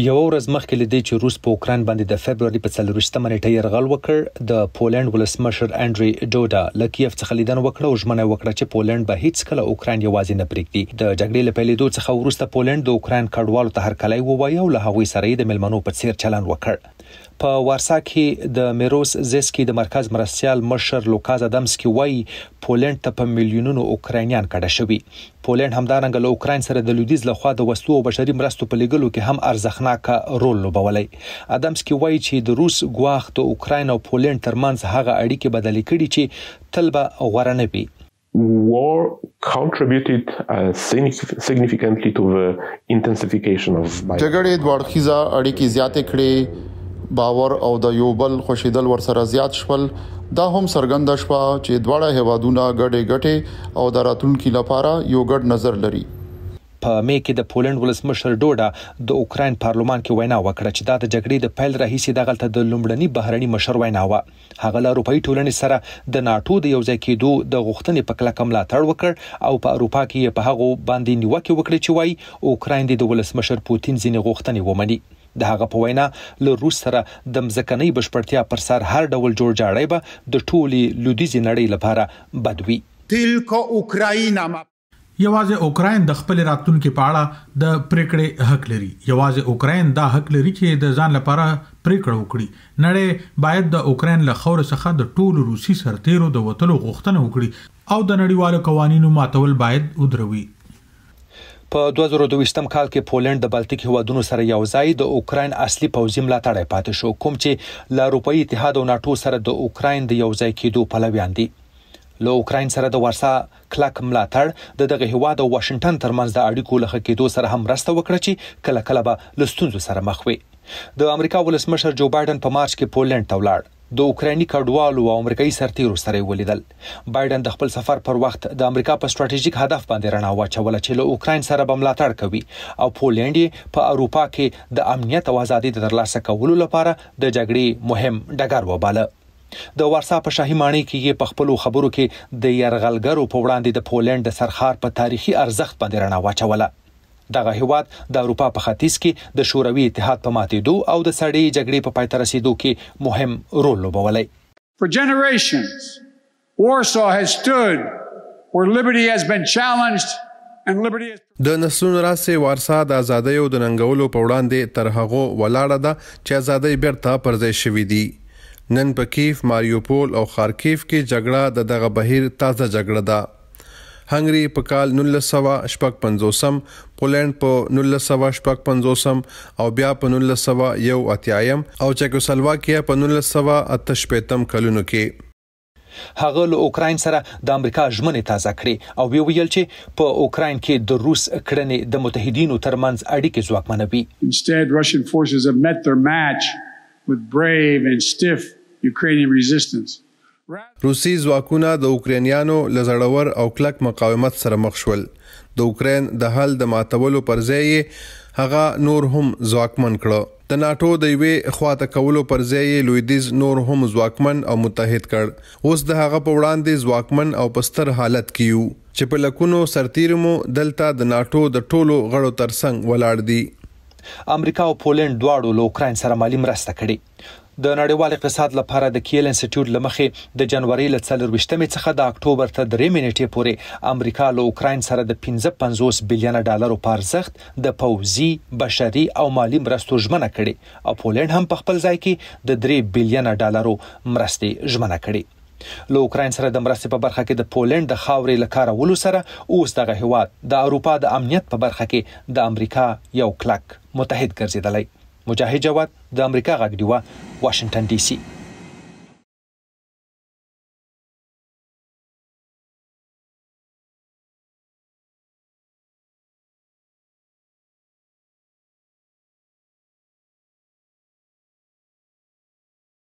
یو ورځ مخکې لدې چې روس په اوکران باندې د فبرवरी په 30مه نیټه يرغل وکړ د پولند ولسمشر انډري ډوډا لکیف څخه لیدنه وکړه او ژمنه وکړه چې پولند به هیڅ کله اوکران یوازې نه پرېږدي د جګړې له پیلېدو څخه وروسته پولند د اوکران کډوالو ته هرکلی ووایي او له هغوی سره یې د ملمنو په څیر چلند وکړ په وارسا کې د میروس زیسکی د مرکز مرستيال مشر لوکاز ادمسکی وای پولند ته په میلیونونو اوکراینیان کډه شوی پولند همدارنګه له اوکرين سره د لویدیز لخوا د وسلو او بشري مرستو په لګلو کې هم ارزښناک رول لوبولی ادمسکی وای چې د روس غواخ د اوکرين او پولند ترمنځ هغه اړیکې بدلې کړي چې طلبه غوړنه وي war contributed uh, significantly to the intensification of جګړې د وړخیزه اړیکې زیاتې کړې باور او د یو بل خوشیدل ورسره زیات شول دا هم سرګند شوه چې دواړه هوادونه ګډه ګټه او د راتلونکو لپاره یو ګډ نظر لري په مې کې د پولند ولسمشر ډوډا د اوکرين پارلمان کې وینا وکړه چې دا د جګړې د پیل راهیسې د غلطه د لومړني بهرني مشر وینا و هغه له اروپאי ټولنې سره د ناتو د یو ځای کېدو د غوښتنې په کلک ملاتړ وکړ او په اروپا کې په هغه باندې نیوکه وکړه چې وای اوکرين د ولسمشر پوتين ځینې غوښتنې ومني د هغه په وینا له روس سره د مزکنۍ بشپړتیا پر سر هر ډول جوړجاړی به د ټولي لودیزي نړۍ لپاره بدوي تلکو اوکراینا یوازې اوکرين د خپل راتلونکو په اړه د پریکړې حق لري یوازې اوکرين دا حق لري چې د ځان لپاره پریکړه وکړي نړۍ باید د اوکرين له خور څخه د ټولو روسي سرتیرو د وټلو غوښتنه وکړي او د نړیوالو قوانینو ماتول باید ودروي په 2022م کال کې پولند د بالټیک هوادونو سره یو ځای د اوکرين اصلي پوځي ملاتړ پاتې شو کوم چې له اروپאי اتحاد او ناتو سره د اوکرين د یو ځای کېدو پلویان دي له اوکرين سره د ورسا کلک ملاتړ د دغه هواد او واشنگټن ترمنځ د اړیکو لخه کېدو سره هم مرسته وکړه چې کله کله به لستونزو سره مخ وي د امریکا ولسمشر جو بایدن په مارچ کې پولند ته ولاړ د اوکرایني کډوالو او امریکایي سرتیرو سره ولیدل بایدن د خپل سفر پر وخت د امریکا په ستراتیژیک هدف باندې رڼا واچوله چې له اوکراین سره به ملاتړ کوي او پولند په اروپا کې د امنیت او ازادۍ د ترلاسه کولو لپاره د جګړې مهم ډګر وباله د ورسا په شاهي ماڼۍ کې یې په خپل خبرو کې د يرغلګرو په وړاندې د پولند د سرخار په تاریخي ارزښت باندې رڼا واچوله دغه هیواد د اروپا په ختیځ کې د شوروي اتحاد په ماتېدو او د سړې جګړې په پا پای ته رسیدو کې مهم رول لوبولی For generations, Warsaw has stood where liberty has been challenged د نسلونو راسي وارسا د ازادۍ او د ننګولو په وړاندې تر هغه ولاړه ده چې ازادۍ بیرته پرځای شوې دي نن په کیف ماریوپول او خارکیف کې جګړه د دغه بهیر تازه جګړه ده هنګري په کال 1950 پولند په 1950 او بیا په 1981 او چکوسلواکیا په 1980 کلونو کې هغه له اوکرين سره د امریکا ژمنه تازه کړي او وی ویل چې په اوکرين کې د روس کړنې د متحدینو ترمنځ اړیکې ځواکمنوي instead russian forces have met their match with brave and stiff ukrainian resistance روسي ځواکونه د اوکرانیانو لزړور او کلک مقاومت سره مخ شول د اوکرين د حل د ماتولو پر ځای هغه نور هم ځواکمن کړ د ناتو د یوې خواته کولو پر ځای لویدیز نور هم ځواکمن او متحد کړ اوس د هغه په وړاندې ځواکمن او پستر حالت کې یو چې په لکونو سرتیرو مو دلته د ناتو د ټولو غړو ترڅنګ ولاړ دي امریکا او پولند دواړو له اوکرين سره مالی مرسته کړې د نړیوال اقتصاد لپاره د کیل انسټیټیوټ لمخې د جنوري ل 24مې څخه د اکتوبر ته 3 منټې پورې امریکا له اوکرين سره د 15.5 بلین ډالرو پارزښت د پوزي بشري او مالی مرستو ژمنه کړې او پولند هم په خپل ځای کې د 3 بلین ډالرو مرستې ژمنه کړې لو اوکرين سره د مرستې په برخه کې د پولند د خاورې لکارولو سره اوس دغه هواد د اروپا د امنیت په برخه کې د امریکا یو کلک متحد ګرځیدلی مجاهد جواد د امریکا غږ دی واشنگټن ډي سي